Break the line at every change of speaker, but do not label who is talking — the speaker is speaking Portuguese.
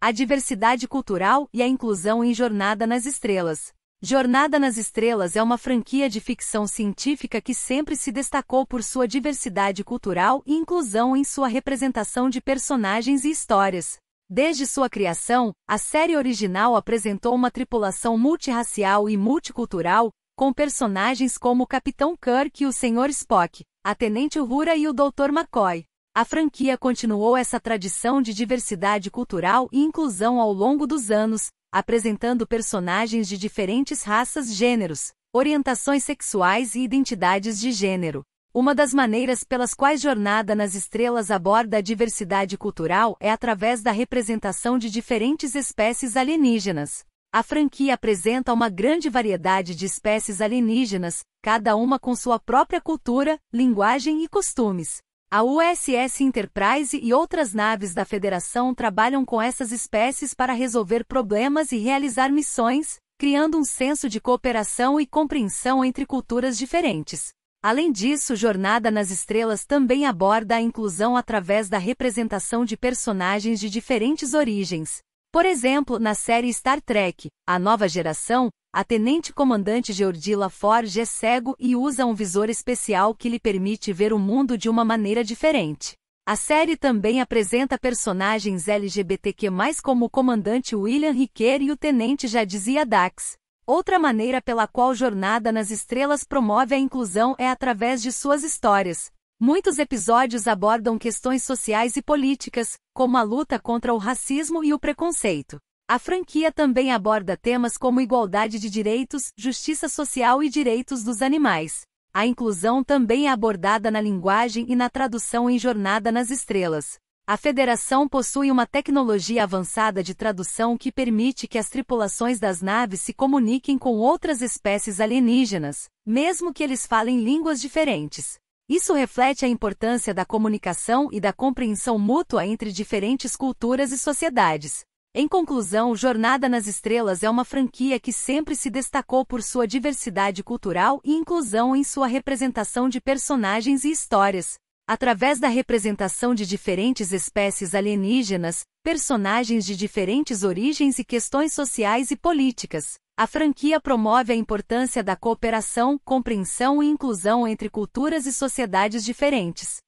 a diversidade cultural e a inclusão em Jornada nas Estrelas. Jornada nas Estrelas é uma franquia de ficção científica que sempre se destacou por sua diversidade cultural e inclusão em sua representação de personagens e histórias. Desde sua criação, a série original apresentou uma tripulação multirracial e multicultural, com personagens como o Capitão Kirk e o Sr. Spock, a Tenente Uhura e o Dr. McCoy a franquia continuou essa tradição de diversidade cultural e inclusão ao longo dos anos, apresentando personagens de diferentes raças, gêneros, orientações sexuais e identidades de gênero. Uma das maneiras pelas quais Jornada nas Estrelas aborda a diversidade cultural é através da representação de diferentes espécies alienígenas. A franquia apresenta uma grande variedade de espécies alienígenas, cada uma com sua própria cultura, linguagem e costumes. A USS Enterprise e outras naves da Federação trabalham com essas espécies para resolver problemas e realizar missões, criando um senso de cooperação e compreensão entre culturas diferentes. Além disso, Jornada nas Estrelas também aborda a inclusão através da representação de personagens de diferentes origens, por exemplo, na série Star Trek, a nova geração, a tenente comandante Geordi LaForge é cego e usa um visor especial que lhe permite ver o mundo de uma maneira diferente. A série também apresenta personagens LGBTQ+, como o comandante William Ricker e o tenente Jadzia Dax. Outra maneira pela qual Jornada nas Estrelas promove a inclusão é através de suas histórias, Muitos episódios abordam questões sociais e políticas, como a luta contra o racismo e o preconceito. A franquia também aborda temas como igualdade de direitos, justiça social e direitos dos animais. A inclusão também é abordada na linguagem e na tradução em Jornada nas Estrelas. A Federação possui uma tecnologia avançada de tradução que permite que as tripulações das naves se comuniquem com outras espécies alienígenas, mesmo que eles falem línguas diferentes. Isso reflete a importância da comunicação e da compreensão mútua entre diferentes culturas e sociedades. Em conclusão, Jornada nas Estrelas é uma franquia que sempre se destacou por sua diversidade cultural e inclusão em sua representação de personagens e histórias. Através da representação de diferentes espécies alienígenas, personagens de diferentes origens e questões sociais e políticas. A franquia promove a importância da cooperação, compreensão e inclusão entre culturas e sociedades diferentes.